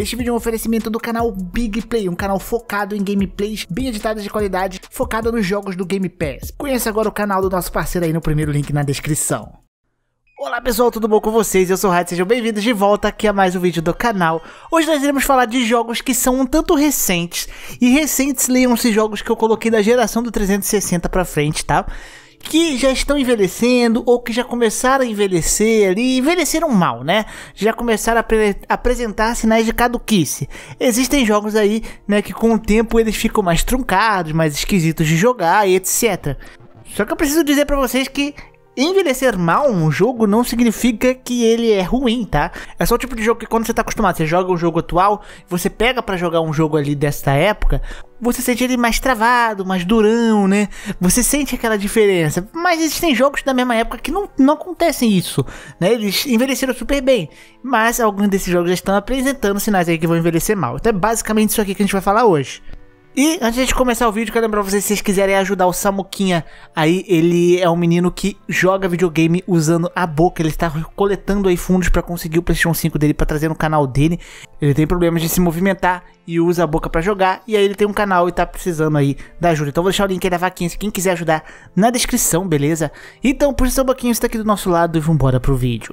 Este vídeo é um oferecimento do canal Big Play, um canal focado em gameplays bem editadas de qualidade, focada nos jogos do Game Pass. Conheça agora o canal do nosso parceiro aí no primeiro link na descrição. Olá pessoal, tudo bom com vocês? Eu sou o Hyde, sejam bem-vindos de volta aqui a mais um vídeo do canal. Hoje nós iremos falar de jogos que são um tanto recentes, e recentes leiam-se jogos que eu coloquei da geração do 360 pra frente, tá? que já estão envelhecendo ou que já começaram a envelhecer ali, envelheceram mal, né? Já começaram a apresentar sinais de caduquice. Existem jogos aí, né, que com o tempo eles ficam mais truncados, mais esquisitos de jogar e etc. Só que eu preciso dizer para vocês que Envelhecer mal um jogo não significa que ele é ruim, tá? É só o tipo de jogo que quando você tá acostumado, você joga um jogo atual, você pega para jogar um jogo ali desta época, você sente ele mais travado, mais durão, né? Você sente aquela diferença. Mas existem jogos da mesma época que não, não acontecem isso, né? Eles envelheceram super bem, mas alguns desses jogos já estão apresentando sinais aí que vão envelhecer mal. Então é basicamente isso aqui que a gente vai falar hoje. E antes de começar o vídeo, quero lembrar vocês, se vocês quiserem ajudar o Samuquinha aí, ele é um menino que joga videogame usando a boca, ele está coletando aí fundos para conseguir o PlayStation 5 dele, para trazer no canal dele. Ele tem problemas de se movimentar e usa a boca para jogar, e aí ele tem um canal e tá precisando aí da ajuda. Então vou deixar o link aí da vaquinha, se quem quiser ajudar, na descrição, beleza? Então, por seu boquinho está aqui do nosso lado e vambora pro vídeo.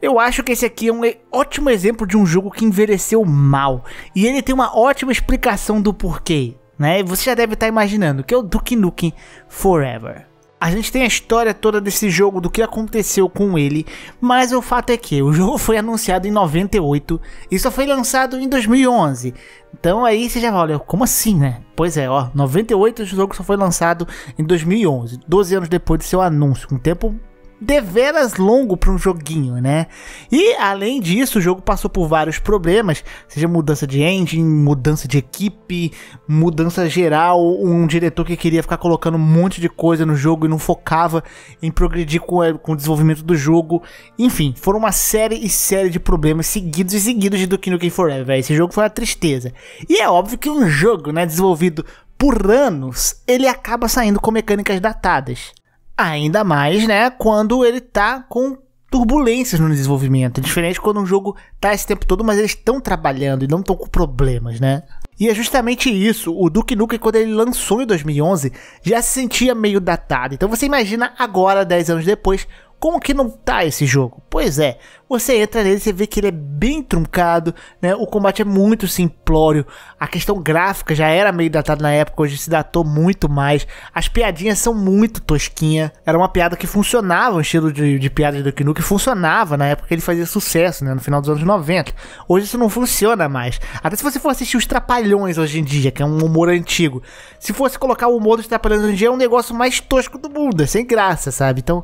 Eu acho que esse aqui é um ótimo exemplo de um jogo que envelheceu mal. E ele tem uma ótima explicação do porquê. Né? Você já deve estar tá imaginando, que é o Duke Nukem Forever. A gente tem a história toda desse jogo, do que aconteceu com ele, mas o fato é que o jogo foi anunciado em 98 e só foi lançado em 2011. Então aí você já vai, olha, como assim, né? Pois é, ó, 98 o jogo só foi lançado em 2011, 12 anos depois do seu anúncio, um tempo deveras longo para um joguinho, né? E além disso, o jogo passou por vários problemas, seja mudança de engine, mudança de equipe, mudança geral, um diretor que queria ficar colocando um monte de coisa no jogo e não focava em progredir com, eh, com o desenvolvimento do jogo. Enfim, foram uma série e série de problemas seguidos e seguidos de Duke Nukem Forever. Esse jogo foi uma tristeza. E é óbvio que um jogo, né, desenvolvido por anos, ele acaba saindo com mecânicas datadas. Ainda mais, né, quando ele tá com turbulências no desenvolvimento. É diferente quando um jogo tá esse tempo todo, mas eles estão trabalhando e não estão com problemas, né? E é justamente isso. O Duke Nukem, quando ele lançou em 2011, já se sentia meio datado. Então você imagina agora, 10 anos depois, como que não tá esse jogo? Pois é, você entra nele e vê que ele é bem truncado, né? O combate é muito simplório. A questão gráfica já era meio datada na época, hoje se datou muito mais. As piadinhas são muito tosquinha. Era uma piada que funcionava, o estilo de, de piada do Kinu que funcionava na época que ele fazia sucesso, né? No final dos anos 90. Hoje isso não funciona mais. Até se você for assistir os Trapalhões hoje em dia, que é um humor antigo. Se fosse colocar o humor dos Trapalhões hoje em dia, é um negócio mais tosco do mundo, é sem graça, sabe? Então,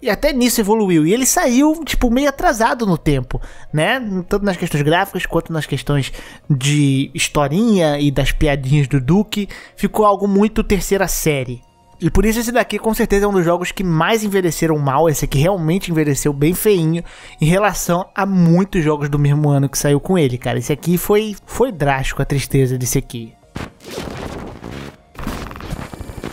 e até nisso evoluiu. E ele saiu, tipo, meio atrasado atrasado no tempo, né? Tanto nas questões gráficas quanto nas questões de historinha e das piadinhas do Duke, ficou algo muito terceira série. E por isso esse daqui com certeza é um dos jogos que mais envelheceram mal, esse aqui realmente envelheceu bem feinho em relação a muitos jogos do mesmo ano que saiu com ele, cara. Esse aqui foi foi drástico a tristeza desse aqui.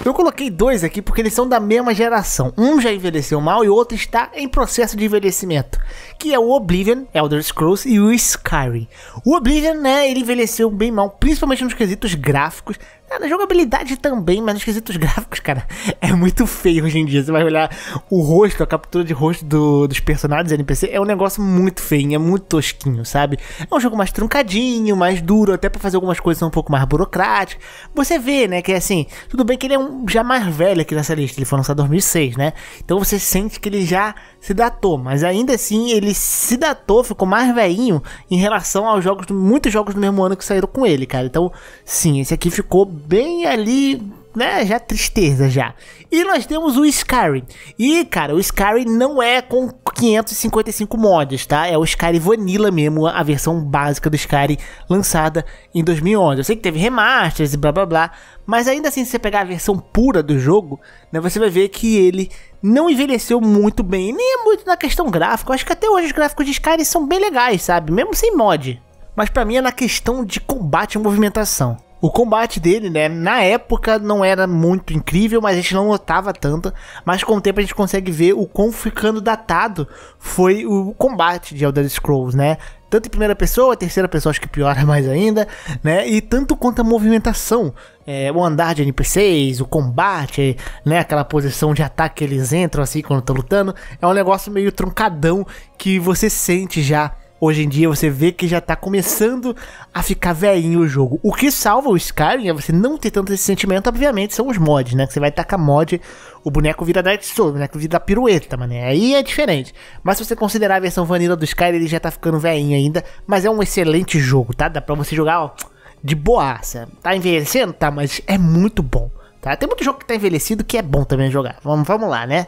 Eu coloquei dois aqui porque eles são da mesma geração. Um já envelheceu mal e o outro está em processo de envelhecimento, que é o Oblivion, Elder Scrolls e o Skyrim. O Oblivion, né, ele envelheceu bem mal, principalmente nos quesitos gráficos, é, na jogabilidade também, mas nos quesitos gráficos, cara, é muito feio hoje em dia. Você vai olhar o rosto, a captura de rosto do, dos personagens NPC, é um negócio muito feio, é muito tosquinho, sabe? É um jogo mais truncadinho, mais duro, até para fazer algumas coisas um pouco mais burocráticas. Você vê, né, que é assim, tudo bem que ele é um já mais velho aqui nessa lista, ele foi lançado em 2006, né? Então você sente que ele já se datou, mas ainda assim ele se datou, ficou mais velhinho em relação aos jogos, muitos jogos do mesmo ano que saíram com ele, cara. Então, sim, esse aqui ficou bem ali, né, já tristeza já. E nós temos o Skyrim. E, cara, o Skyrim não é com 555 mods, tá? É o Skyrim Vanilla mesmo, a versão básica do Skyrim lançada em 2011. Eu sei que teve remasters e blá blá blá, mas ainda assim, se você pegar a versão pura do jogo, né, você vai ver que ele não envelheceu muito bem. Nem é muito na questão gráfica. Eu acho que até hoje os gráficos de Skyrim são bem legais, sabe? Mesmo sem mod. Mas pra mim é na questão de combate e movimentação. O combate dele, né, na época não era muito incrível, mas a gente não notava tanto. Mas com o tempo a gente consegue ver o quão ficando datado foi o combate de Elder Scrolls, né? Tanto em primeira pessoa, terceira pessoa acho que piora mais ainda, né? E tanto quanto a movimentação, é, o andar de NPCs, o combate, né? Aquela posição de ataque que eles entram assim quando estão lutando. É um negócio meio truncadão que você sente já Hoje em dia você vê que já tá começando a ficar velhinho o jogo. O que salva o Skyrim é você não ter tanto esse sentimento, obviamente, são os mods, né? Que você vai tacar mod, o boneco vira Dark Souls, o boneco vira pirueta, mano. Aí é diferente. Mas se você considerar a versão vanilla do Skyrim, ele já tá ficando velhinho ainda. Mas é um excelente jogo, tá? Dá pra você jogar, ó, de boaça. Tá envelhecendo? Tá, mas é muito bom, tá? Tem muito jogo que tá envelhecido que é bom também jogar. Vamos, vamos lá, né?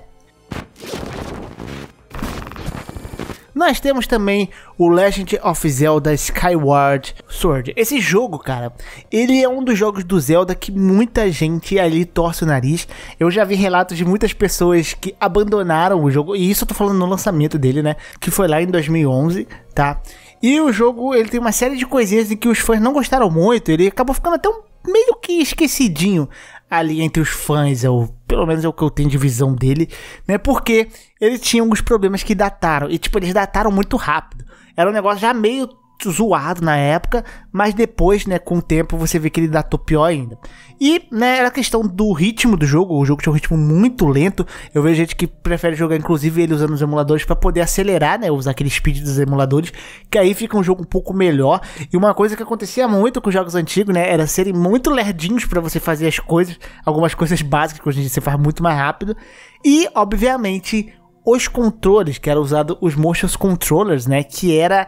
Nós temos também o Legend of Zelda Skyward Sword. Esse jogo, cara, ele é um dos jogos do Zelda que muita gente ali torce o nariz. Eu já vi relatos de muitas pessoas que abandonaram o jogo, e isso eu tô falando no lançamento dele, né, que foi lá em 2011, tá? E o jogo, ele tem uma série de coisinhas em que os fãs não gostaram muito, ele acabou ficando até um meio que esquecidinho ali entre os fãs, é ou pelo menos é o que eu tenho de visão dele, né? Porque ele tinha alguns problemas que dataram, e tipo, eles dataram muito rápido. Era um negócio já meio zoado na época, mas depois, né, com o tempo você vê que ele datou pior ainda. E, né, era a questão do ritmo do jogo, o jogo tinha um ritmo muito lento. Eu vejo gente que prefere jogar inclusive ele usando os emuladores para poder acelerar, né, usar aquele speed dos emuladores, que aí fica um jogo um pouco melhor. E uma coisa que acontecia muito com os jogos antigos, né, era serem muito lerdinhos para você fazer as coisas, algumas coisas básicas que hoje em dia você faz muito mais rápido. E, obviamente, os controles, que era usado os motion controllers, né, que era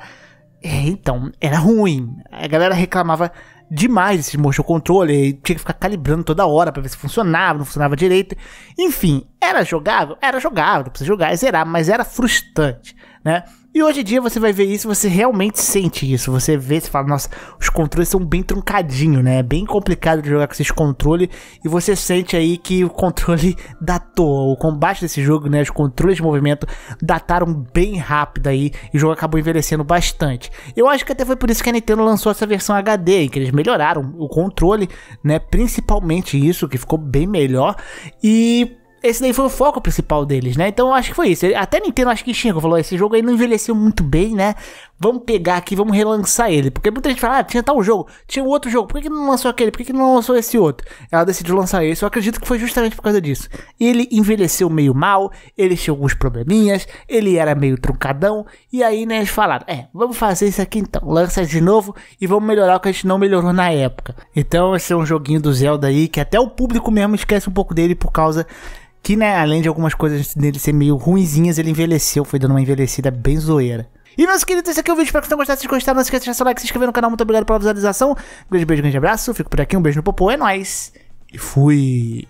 é, então, era ruim. A galera reclamava demais desse motion controle, tinha que ficar calibrando toda hora para ver se funcionava, não funcionava direito. Enfim, era jogável? Era jogável, precisa jogar e zerar, mas era frustrante, né? E hoje em dia você vai ver isso, você realmente sente isso. Você vê, você fala, nossa, os controles são bem truncadinhos, né? É bem complicado de jogar com esses controles. E você sente aí que o controle datou. O combate desse jogo, né? Os controles de movimento dataram bem rápido aí. E o jogo acabou envelhecendo bastante. Eu acho que até foi por isso que a Nintendo lançou essa versão HD, que eles melhoraram o controle, né? Principalmente isso, que ficou bem melhor. E esse daí foi o foco principal deles, né? Então acho que foi isso. Até Nintendo acho que enxergou, falou: esse jogo aí não envelheceu muito bem, né? Vamos pegar aqui, vamos relançar ele. Porque muita gente fala: ah, tinha tal jogo, tinha outro jogo, por que, não lançou aquele? Por que, que não lançou esse outro? Ela decidiu lançar esse. Eu acredito que foi justamente por causa disso. Ele envelheceu meio mal, ele tinha alguns probleminhas, ele era meio truncadão. E aí, né, eles falaram: é, vamos fazer isso aqui então, lança de novo e vamos melhorar o que a gente não melhorou na época. Então, esse é um joguinho do Zelda aí que até o público mesmo esquece um pouco dele por causa que, né, além de algumas coisas dele ser meio ruinzinhas, ele envelheceu, foi dando uma envelhecida bem zoeira. E meus queridos, esse aqui é o vídeo. Espero que vocês tenham gostado. Se gostaram, não esqueça de deixar seu like, se inscrever no canal. Muito obrigado pela visualização. Um grande beijo, um grande abraço. Fico por aqui. Um beijo no popô. É nóis. E fui.